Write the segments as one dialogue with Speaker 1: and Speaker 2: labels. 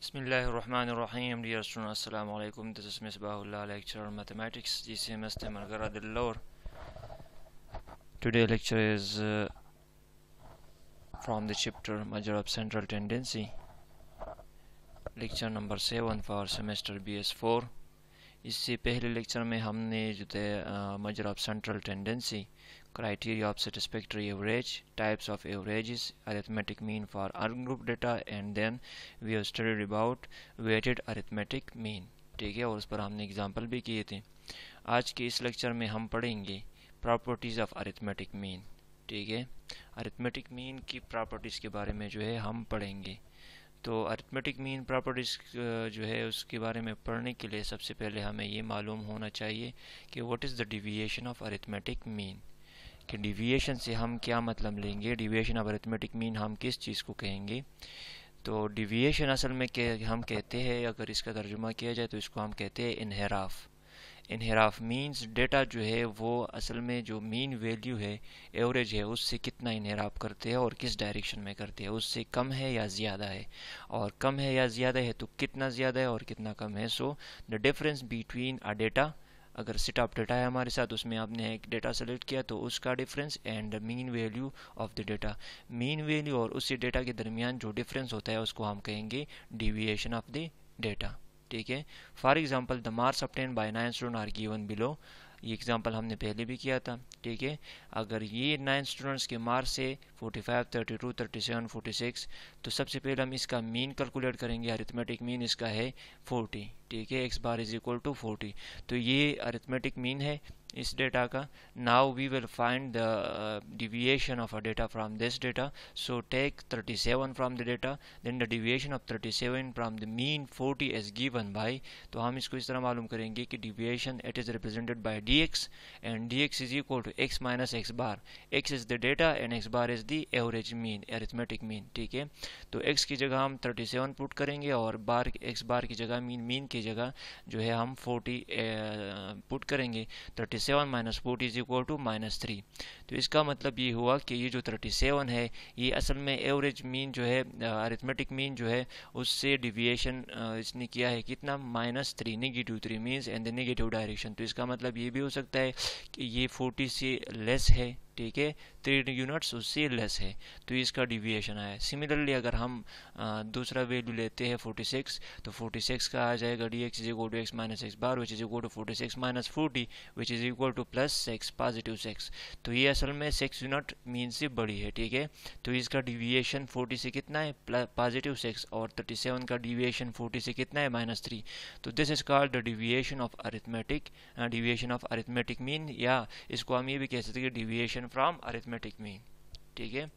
Speaker 1: Bismillahirrahmanirrahim. Dear students, Assalamu alaikum. This is Ms. Bahullah, lecturer mathematics, GCMS Temargara Dillor. Today lecture is uh, from the chapter Measure of Central Tendency. Lecture number 7 for semester BS4. इससे पहले lecture में हमने जो थे measure of central tendency criteria of satisfactory average, types of averages, arithmetic mean for ungrouped data and then we have studied about weighted arithmetic mean. ठीक है और उस पर हमने एग्जाम्पल भी किए थे आज के इस लेक्चर में हम पढ़ेंगे प्रॉपर्टीज़ ऑफ अरिथमेटिक मीन ठीक है अरिथमेटिक मीन की प्रॉपर्टीज़ के बारे में जो है हम पढ़ेंगे तो अरिथमेटिक मीन प्रॉपर्टीज़ जो है उसके बारे में पढ़ने के लिए सबसे पहले हमें ये मालूम होना चाहिए कि what is the deviation of arithmetic mean कि डिविएशन से हम क्या मतलब लेंगे डिविएशन ऑफ अरिथमेटिक मीन हम किस चीज़ को कहेंगे तो डिविएशन असल में के हम कहते हैं अगर इसका तर्जुमा किया जाए तो इसको हम कहते हैं इनहराफ इनहराफ मीन्स डेटा जो है वो असल में जो मीन वैल्यू है एवरेज है उससे कितना इनहराफ करते हैं और किस डायरेक्शन में करते हैं उससे कम है या ज़्यादा है और कम है या ज़्यादा है तो कितना ज़्यादा है और कितना कम है so the difference between a data अगर ऑफ डेटा है हमारे साथ उसमें आपने एक डेटा सेलेक्ट किया तो उसका difference and mean value of the data mean value और उसी डेटा के दरमियान जो डिफरेंस होता है उसको हम कहेंगे डिविएशन ऑफ द डेटा ठीक है for example the marks obtained by nine student are given below ये एग्ज़ाम्पल हमने पहले भी किया था ठीक है अगर ये नाइन स्टूडेंट्स के मार्क्स से 45, 32, 37, 46 तो सबसे पहले हम इसका मीन कैलकुलेट करेंगे अरिथमेटिक मीन इसका है 40 ठीक है x bar is equal to 40 तो ये अरिथमेटिक मीन है इस data का now we will find the uh, deviation of a data from this data so take 37 from the data then the deviation of 37 from the mean 40 is given by तो हम इसको इस तरह मालूम करेंगे कि deviation it is represented by dx and dx is equal to x minus x bar x is the data and x bar is the average mean arithmetic mean ठीक है तो x की जगह हम 37 पुट करेंगे और बार x बार की जगह मीन मीन की जगह जो है हम 40 पुट करेंगे 37 seven minus forty is equal to minus three तो इसका मतलब ये हुआ कि ये जो थर्टी सेवन है ये असल में एवरेज मीन जो है अरिथमेटिक मीन जो है उससे डिविएशन इसने किया है कितना minus three negative three means and the negative direction तो इसका मतलब ये भी हो सकता है कि ये फोर्टी से लेस है ठीक है थ्री यूनिट्स उससे लेस है तो इसका डिविएशन आया सिमिलरली अगर हम आ, दूसरा वैल्यू लेते हैं 46 तो 46 का आ जाएगा d x is equal to x minus x bar which is equal to forty six minus forty which is equal to plus six positive six तो ये असल में सेक्स यूनिट मीन से बड़ी है ठीक है तो इसका डिविएशन फोर्टी से कितना है पॉजिटिव सेक्स और थर्टी सेवन का डिविएशन फोर्टी से कितना है माइनस थ्री तो this is called the deviation of arithmetic deviation of arithmetic mean या इसको हम ये भी कह सकते हैं कि डिविएशन फ्रॉम अरिथमेटिक मीन ठीक है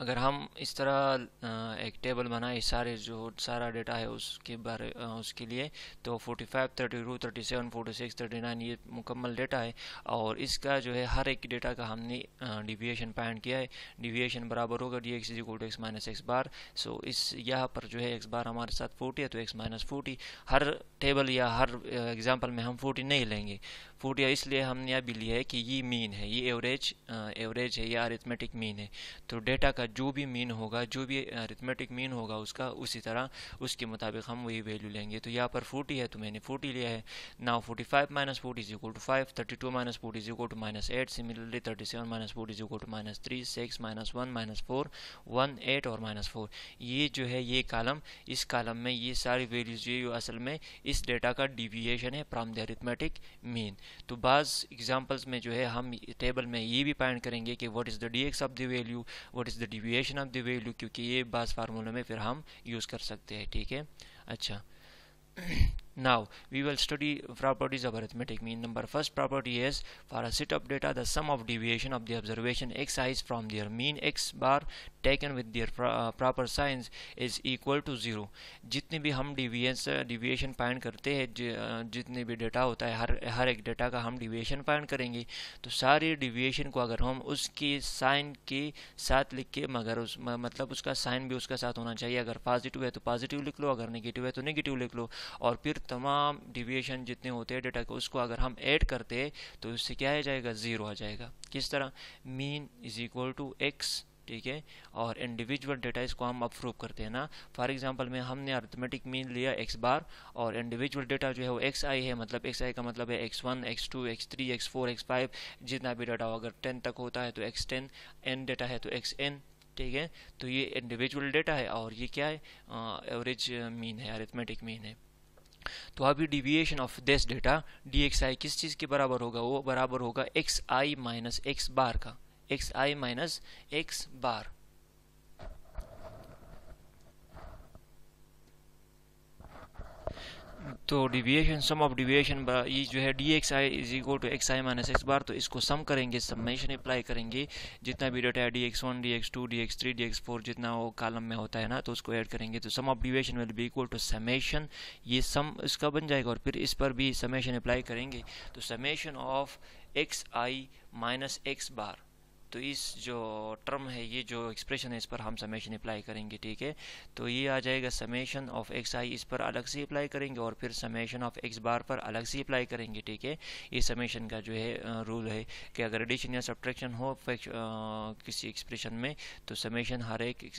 Speaker 1: अगर हम इस तरह एक टेबल बनाए सारे जो सारा डेटा है उसके बारे उसके लिए तो 45, 32, 37, 46, 39 ये मुकम्मल डेटा है और इसका जो है हर एक डेटा का हमने डिविएशन पैंट किया है डिविएशन बराबर होगा d x is equal to x minus x bar so इस यहाँ पर जो है एक्स बार हमारे साथ फोर्टी है तो एक्स माइनस फोर्टी हर टेबल या हर एग्जाम्पल में हम फोर्टी नहीं लेंगे फोर्टी इसलिए हमने अभी लिया है कि ये मीन है ये एवरेज एवरेज है या अरिथमेटिक मीन है तो डेटा का जो भी मीन होगा जो भी अरिथमेटिक मीन होगा उसका उसी तरह उसके मुताबिक हम वही वैल्यू लेंगे तो यहाँ पर फोर्टी है तो मैंने फोर्टी लिया है now forty five minus forty is equal to five thirty two minus forty is equal to minus eight similarly thirty seven minus forty is equal to minus three six minus one minus four one eight और minus four ये जो है ये कालम इस कालम में ये सारी values ये असल में इस डेटा का डिविएशन है फ्राम द अरिथमेटिक मीन तो बाज़ एग्जाम्पल्स में जो है हम टेबल में ये भी पॉइंट करेंगे कि what is the d x of the value what is the d deviation of the value क्योंकि ये बास फार्मूला में फिर हम यूज़ कर सकते हैं ठीक है अच्छा Now we will study properties of arithmetic mean number. First property is for a set of data the sum of deviation of the observation x is from their mean x bar taken with their pro, uh, proper signs is equal to zero जितनी भी हम deviance deviation find करते हैं जि, जितने भी data होता है har हर एक डेटा का हम डिविएशन फाइंड करेंगे तो सारे डिविएशन को अगर हम उसके साइन के साथ लिख के मगर उस matlab uska sign bhi uska sath hona chahiye agar positive hai to positive likh lo agar negative hai to negative likh lo aur phir तमाम डिविएशन जितने होते हैं डेटा के उसको अगर हम ऐड करते तो उससे क्या आ जाएगा ज़ीरो आ जाएगा किस तरह mean is equal to x ठीक है और इंडिविजुअल डेटा इसको हम अप्रूव करते हैं ना फॉर एग्जांपल में हमने अर्थमेटिक मीन लिया एक्स बार और इंडिविजुअल डेटा जो है वो एक्स आई है मतलब एक्स आई का मतलब है x one x two x three x four x five जितना भी डेटा हो अगर टेन तक होता है तो एक्स टेन एन डेटा है तो एक्स एन ठीक है तो ये इंडिविजुअल डेटा है और ये क्या है एवरेज मीन है अर्थमेटिक मीन है तो अभी deviation of this data d x i किस चीज़ के बराबर होगा वो बराबर होगा x i minus x bar का x i minus x bar तो डिविएशन सम ऑफ डिविएशन ये जो है d x i is equal to x i minus x bar तो इसको सम करेंगे सम्मेशन अप्लाई करेंगे जितना भी डाटा है d x one d x two d x three d x four जितना वो कालम में होता है ना तो उसको ऐड करेंगे तो sum of deviation will be equal to summation ये सम इसका बन जाएगा और फिर इस पर भी समेशन अप्लाई करेंगे तो summation of x i minus x bar तो इस जो टर्म है ये जो एक्सप्रेशन है इस पर हम समेशन अप्लाई करेंगे ठीक है तो ये आ जाएगा समेशन ऑफ एक्स आई इस पर अलग से अप्लाई करेंगे और फिर समेशन ऑफ एक्स बार पर अलग से अप्लाई करेंगे ठीक है ये समेशन का जो है रूल है कि अगर एडिशन या सब्ट्रैक्शन हो आ, किसी एक्सप्रेशन में तो समेशन हर एक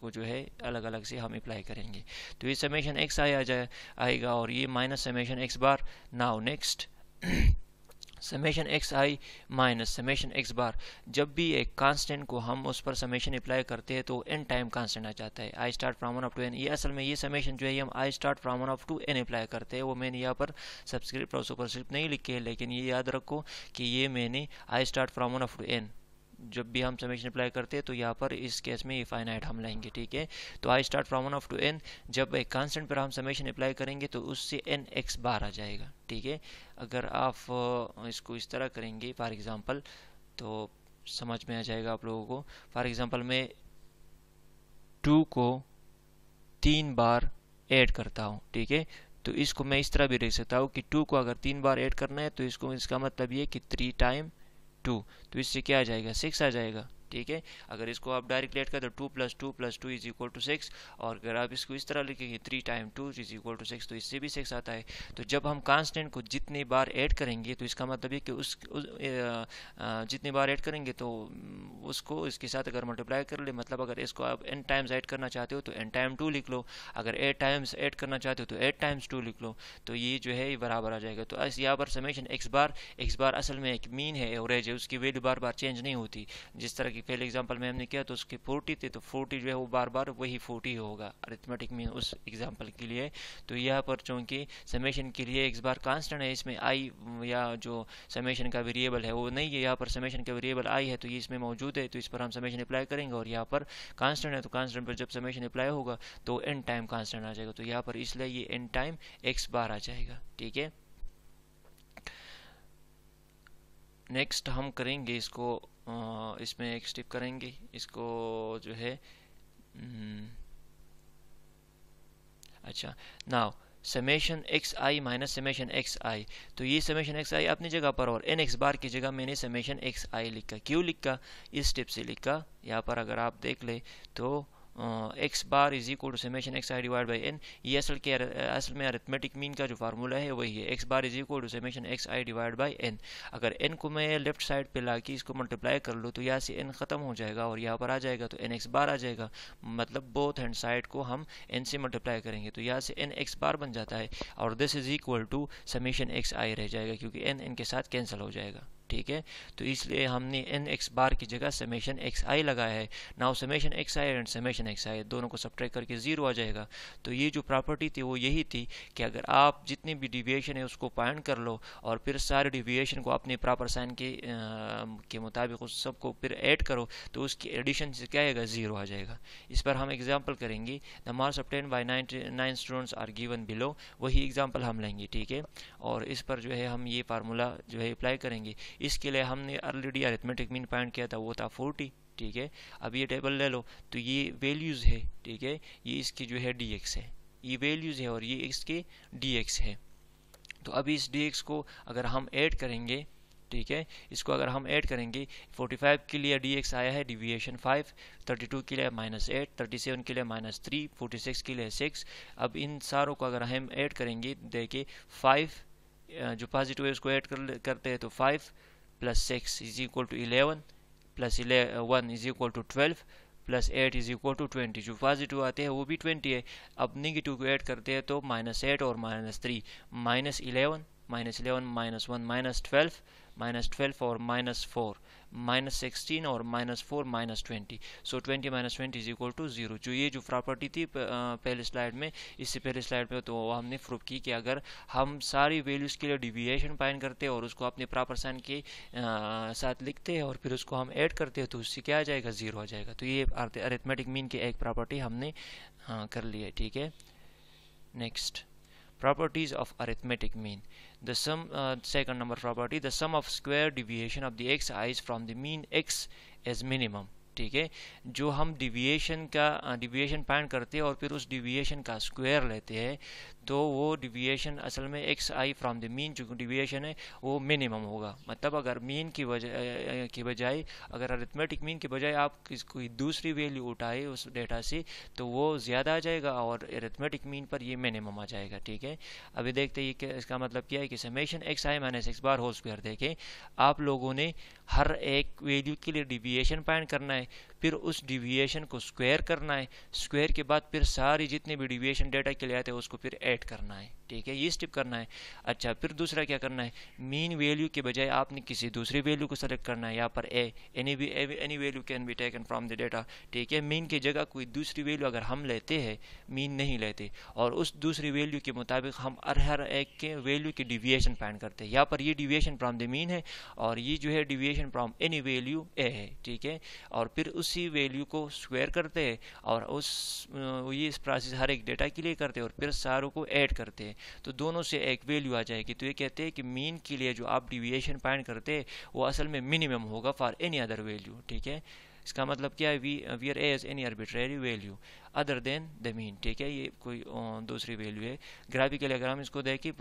Speaker 1: को जो है अलग अलग से हम अप्लाई करेंगे तो ये समेशन एक्स आई आ जाए आएगा और ये minus summation x bar now next summation x i minus summation x bar जब भी एक कांस्टेंट को हम उस पर समेशन अप्लाई करते हैं तो एन टाइम कांस्टेंट आ जाता है i start from one of to n ये असल में ये समेशन जो है हम i start from one of to n apply करते हैं वो मैंने यहाँ पर सब्सक्रिप्ट और सुपरस्क्रिप्ट नहीं लिखे हैं लेकिन ये याद रखो कि ये मैंने i start from one of to n जब भी हम समेशन अप्लाई करते हैं तो यहाँ पर इस केस में फाइनाइट हम लाएंगे ठीक है तो i start from one of to n जब एक कांस्टेंट पर हम समेशन अप्लाई करेंगे तो उससे एन एक्स बाहर आ जाएगा ठीक है अगर आप इसको इस तरह करेंगे फॉर एग्ज़ाम्पल तो समझ में आ जाएगा आप लोगों को फॉर एग्ज़ाम्पल मैं टू को तीन बार एड करता हूँ ठीक है तो इसको मैं इस तरह भी देख सकता हूँ कि टू को अगर तीन बार ऐड करना है तो इसको इसका मतलब ये कि थ्री टाइम टू तो इससे क्या आ जाएगा सिक्स आ जाएगा ठीक है अगर इसको आप डायरेक्ट लेट करें तो two plus two plus two is equal to six और अगर आप इसको इस तरह लिखेंगे three time two is equal to six तो इससे भी सिक्स आता है तो जब हम कांस्टेंट को जितनी बार ऐड करेंगे तो इसका मतलब है कि उस, जितनी बार ऐड करेंगे तो उसको इसके साथ अगर मल्टीप्लाई कर ले मतलब अगर इसको आप एन टाइम्स ऐड करना चाहते हो तो एन टाइम टू लिख लो अगर एट टाइम्स ऐड करना चाहते हो तो एट टाइम्स टू लिख लो तो ये जो है ये बराबर आ जाएगा तो यहाँ पर summation x bar x bar असल में एक मीन है एवरेज है उसकी वैल्यू बार बार चेंज नहीं होती जिस तरह की पहले एग्जांपल में हमने किया तो उसके फोर्टी थे तो फोर्टी जो है वो बार बार वही फोर्टी होगा अरिथमेटिक में उस एग्जांपल के लिए तो यहाँ पर चूंकि समेशन के लिए एक बार कांस्टेंट है इसमें आई या जो समेशन का वेरिएबल है वो नहीं है यहाँ पर समेशन का वेरिएबल आई है तो ये इसमें मौजूद है तो इस पर हम समेशन अप्लाई करेंगे और यहाँ पर कांस्टेंट है तो कांस्टेंट पर जब समेशन अप्लाई होगा तो एन टाइम कांस्टेंट आ जाएगा तो यहाँ पर इसलिए ये एन टाइम एक्स बार आ जाएगा ठीक है नेक्स्ट हम करेंगे इसको इसमें एक स्टिप करेंगे इसको जो है हम्म, अच्छा now summation x i minus summation x i तो ये समेशन एक्स आई अपनी जगह पर और एन एक्स बार की जगह मैंने समेशन एक्स आई लिखा क्यों लिखा इस स्टेप से लिखा यहाँ पर अगर आप देख ले तो x bar is equal to summation x i divide by n ये असल के असल में अरिथमेटिक मीन का जो फार्मूला है वही है x bar is equal to summation x i divide by n अगर एन को मैं लेफ्ट साइड पे ला के इसको मल्टीप्लाई कर लूँ तो यहाँ से एन ख़त्म हो जाएगा और यहाँ पर आ जाएगा तो एन एक्स बार आ जाएगा मतलब बोथ हैंड साइड को हम एन से मल्टीप्लाई करेंगे तो यहाँ से एन एक्स बार बन जाता है और this is equal to summation x i रह जाएगा क्योंकि एन एन के साथ कैंसिल हो जाएगा ठीक है तो इसलिए हमने एन एक्स बार की जगह समेशन एक्स आई लगाया है now summation x i and summation x i दोनों को ट्रैक करके ज़ीरो आ जाएगा तो ये जो प्रॉपर्टी थी वो यही थी कि अगर आप जितनी भी डिविएशन है उसको फाइंड कर लो और फिर सारे डिविएशन को अपने प्रॉपर साइन के आ, के मुताबिक उस सबको फिर ऐड करो तो उसकी एडिशन से क्या आएगा ज़ीरो आ जाएगा इस पर हम एग्जाम्पल करेंगे the of ten by nine students are given below वही एग्जाम्पल हम लेंगे ठीक है और इस पर जो है हम ये फार्मूला जो है अप्लाई करेंगे इसके लिए हमने ऑलरेडी अरिथमेटिक मीन पॉइंट किया था वो था फोर्टी ठीक है अब ये टेबल ले लो तो ये वैल्यूज़ है ठीक है ये इसकी जो है डी है ये वैल्यूज़ है और ये इसके डी है तो अभी इस डी को अगर हम ऐड करेंगे ठीक है इसको अगर हम ऐड करेंगे 45 के लिए डी एक्स आया है डिविएशन 5 32 के लिए माइनस एट थर्टी के लिए माइनस थ्री फोर्टी के लिए 6 अब इन सारों को अगर हम ऐड करेंगे देखिए 5 जो पॉजिटिव है उसको ऐड कर, करते हैं तो five plus 6 is equal to 11 plus one is equal to twelve plus eight is equal to twenty जो पॉजिटिव आते हैं वो भी ट्वेंटी है अब निगेटिव को ऐड करते हैं तो माइनस एट और minus three minus eleven minus eleven minus one minus twelve minus twelve और माइनस फोर माइनस सिक्सटीन और minus four minus twenty so twenty minus twenty is equal to zero जो ये जो property थी पहले slide में इससे पहले स्लाइड में तो हमने प्रूफ की कि अगर हम सारी वैल्यूज़ के लिए डिविएशन पाइन करते हैं और उसको अपने प्रॉपर साइन के साथ लिखते हैं और फिर उसको हम ऐड करते हैं तो उससे क्या आ जाएगा ज़ीरो आ जाएगा तो ये अरेथमेटिक मीन की एक प्रॉपर्टी हमने आ, कर ली है ठीक है next properties of arithmetic mean the sum uh, second number property the sum of square deviation of the x i's from the mean x is minimum ठीक है जो हम डिविएशन का डिविएशन फाइंड करते हैं और फिर उस डिविएशन का स्क्वायर लेते हैं तो वो डिविएशन असल में x i from the mean जो डिविएशन है वो मिनिमम होगा मतलब अगर मीन की वजह की बजाय अगर अरिथमेटिक मीन की बजाय आप किस कोई दूसरी वैल्यू उठाए उस डेटा से तो वो ज़्यादा आ जाएगा और अरिथमेटिक मीन पर ये मिनिमम आ जाएगा ठीक है अभी देखते हैं इसका मतलब क्या है कि summation x i minus x bar whole square देखें आप लोगों ने हर एक वैल्यू के लिए डिविएशन फाइंड करना है फिर उस डिविएशन को स्क्वायर करना है स्क्वायर के बाद फिर सारी जितने भी डिविएशन डेटा के लिए आते हैं उसको फिर ऐड करना है ठीक है ये स्टेप करना है अच्छा फिर दूसरा क्या करना है मीन वैल्यू के बजाय आपने किसी दूसरी वैल्यू को सेलेक्ट करना है यहाँ पर ए एनी भी any value can be taken from the data ठीक है मीन की जगह कोई दूसरी वैल्यू अगर हम लेते हैं मीन नहीं लेते और उस दूसरी वैल्यू के मुताबिक हम हर हर एक के वैल्यू की डिविएशन फाइंड करते हैं यहाँ पर ये डिविएशन फ्राम द मीन है और ये जो है deviation from any value a है ठीक है और फिर उस उसी वैल्यू को स्क्वायर करते हैं और उस ये इस प्रोसेस हर एक डेटा के लिए करते हैं और फिर सारों को ऐड करते हैं तो दोनों से एक वैल्यू आ जाएगी तो ये कहते हैं कि मीन के लिए जो आप डिविएशन पॉइंट करते हैं वो असल में मिनिमम होगा फॉर एनी अदर वैल्यू ठीक है इसका मतलब क्या है we are as any arbitrary value other than the mean ठीक है ये कोई दूसरी वैल्यू है ग्राफिकली अगर हम इसको देखें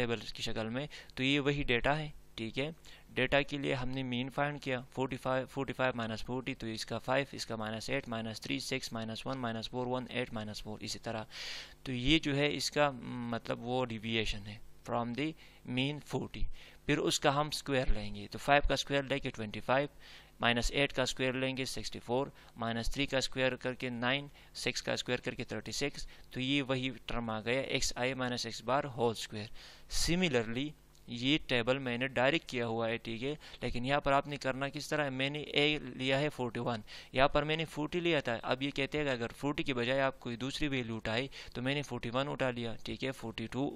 Speaker 1: टेबल की शक्ल में तो ये वही डेटा है ठीक है डेटा के लिए हमने मीन फाइंड किया 45 45 माइनस फोर्टी तो इसका 5 इसका minus eight minus three six minus one minus four one eight minus four इसी तरह तो ये जो है इसका मतलब वो डिविएशन है फ्रॉम दी मीन फोर्टी फिर उसका हम स्क्वायर लेंगे तो फाइव का स्क्वायर लेके ट्वेंटी फाइव माइनस एट का स्क्वायर लेंगे सिक्सटी फोर माइनस थ्री का स्क्वायर करके नाइन सिक्स का स्क्वायर करके थर्टी सिक्स तो ये वही टर्म आ गया x i minus x bar whole square similarly ये टेबल मैंने डायरेक्ट किया हुआ है ठीक है लेकिन यहाँ पर आपने करना किस तरह है मैंने ए लिया है फोर्टी वन यहाँ पर मैंने फोर्टी लिया था अब ये कहते हैं अगर फोर्टी के बजाय आप कोई दूसरी वैल्यू उठाई तो मैंने फोर्टी वन उठा लिया ठीक है फोर्टी टू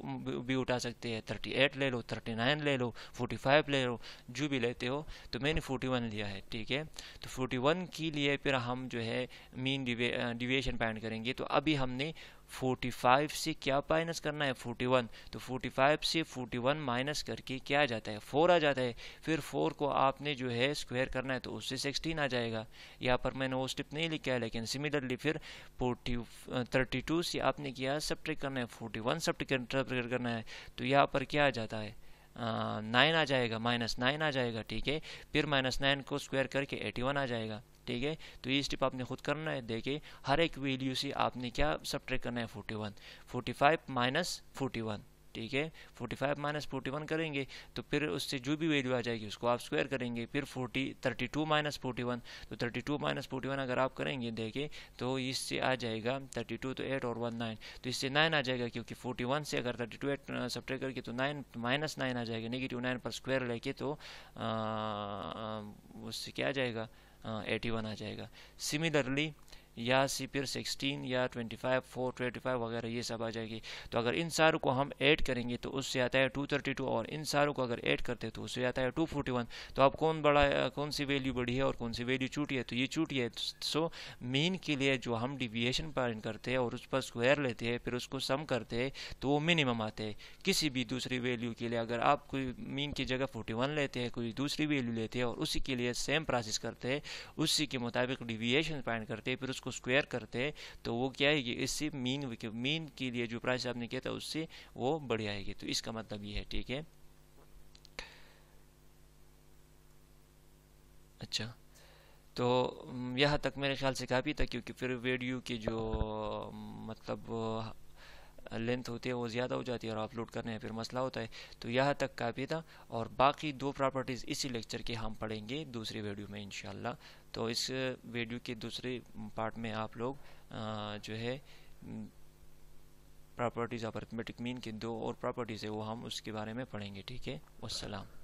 Speaker 1: भी उठा सकते हैं थर्टी एट ले लो थर्टी नाइन ले लो फोर्टी फाइव ले लो जो भी लेते हो तो मैंने फोर्टी वन लिया है ठीक है तो फोर्टी वन के लिए फिर हम जो है मीन डिवे डिविएशन फाइंड करेंगे तो अभी हमने 45 से क्या माइनस करना है 41 तो 45 से 41 माइनस करके क्या आ जाता है 4 आ जाता है फिर 4 को आपने जो है स्क्वायर करना है तो उससे 16 आ जाएगा यहाँ पर मैंने वो स्टेप नहीं लिखा है लेकिन सिमिलरली फिर 40 32 से आपने किया सब्ट्रैक करना है 41 सब्ट्रैक करना है तो यहाँ पर क्या आ जाता है नाइन आ जाएगा माइनस नाइन आ जाएगा ठीक है फिर माइनस नाइन को स्क्वायर करके एटी वन आ जाएगा ठीक है तो ये स्टेप आपने खुद करना है देखिए हर एक वैल्यू से आपने क्या सब करना है forty one forty five minus forty one ठीक है forty five minus forty one करेंगे तो फिर उससे जो भी वैल्यू आ जाएगी उसको आप स्क्वायर करेंगे फिर forty thirty two minus forty one तो thirty two minus forty one अगर आप करेंगे देखें तो इससे आ जाएगा थर्टी टू तो एट और वन नाइन तो इससे नाइन आ जाएगा क्योंकि फोर्टी वन से अगर थर्टी टू एट सब्ट्रैक्ट करके तो नाइन माइनस नाइन आ जाएगा नेगेटिव नाइन पर स्क्वायर लेके तो आ, आ, उससे क्या आ जाएगा एटी वन आ जाएगा सिमिलरली या सी पी सिक्सटीन या twenty five four twenty five वगैरह ये सब आ जाएगी तो अगर इन सारों को हम ऐड करेंगे तो उससे आता है टू थर्टी टू और इन सारों को अगर ऐड करते हैं तो उससे आता है टू फोर्टी वन तो अब कौन बड़ा कौन सी वैल्यू बड़ी है और कौन सी वैल्यू छूटी है तो ये छूटी है सो मीन के लिए जो हम डिविएशन पॉइंट करते हैं और उस पर स्क्वायर लेते हैं फिर उसको सम करते हैं तो वो मिनिमम आते हैं किसी भी दूसरी वैल्यू के लिए अगर आप कोई मीन की जगह फोर्टी वन लेते हैं कोई दूसरी वैल्यू लेते हैं और उसी के लिए सेम प्रोसेस करते हैं उसी के मुताबिक डिविएशन पॉइंट करते हैं फिर उसको उसको स्क्वायर करते हैं तो वो क्या आएगी इससे मीन मीन के लिए जो प्राइस आपने किया था उससे वो बढ़ जाएगी तो इसका मतलब ये है ठीक है अच्छा तो यहाँ तक मेरे ख्याल से काफ़ी था क्योंकि फिर वीडियो के जो मतलब लेंथ होती है वो ज़्यादा हो जाती है और अपलोड करने में फिर मसला होता है तो यहाँ तक काफ़ी था और बाकी दो प्रॉपर्टीज़ इसी लेक्चर की हम पढ़ेंगे दूसरी वीडियो में इन तो इस वीडियो के दूसरे पार्ट में आप लोग जो है प्रॉपर्टीज़ ऑफ अर्थमेटिक मीन की दो और प्रॉपर्टीज़ है वो हम उसके बारे में पढ़ेंगे ठीक है वसलाम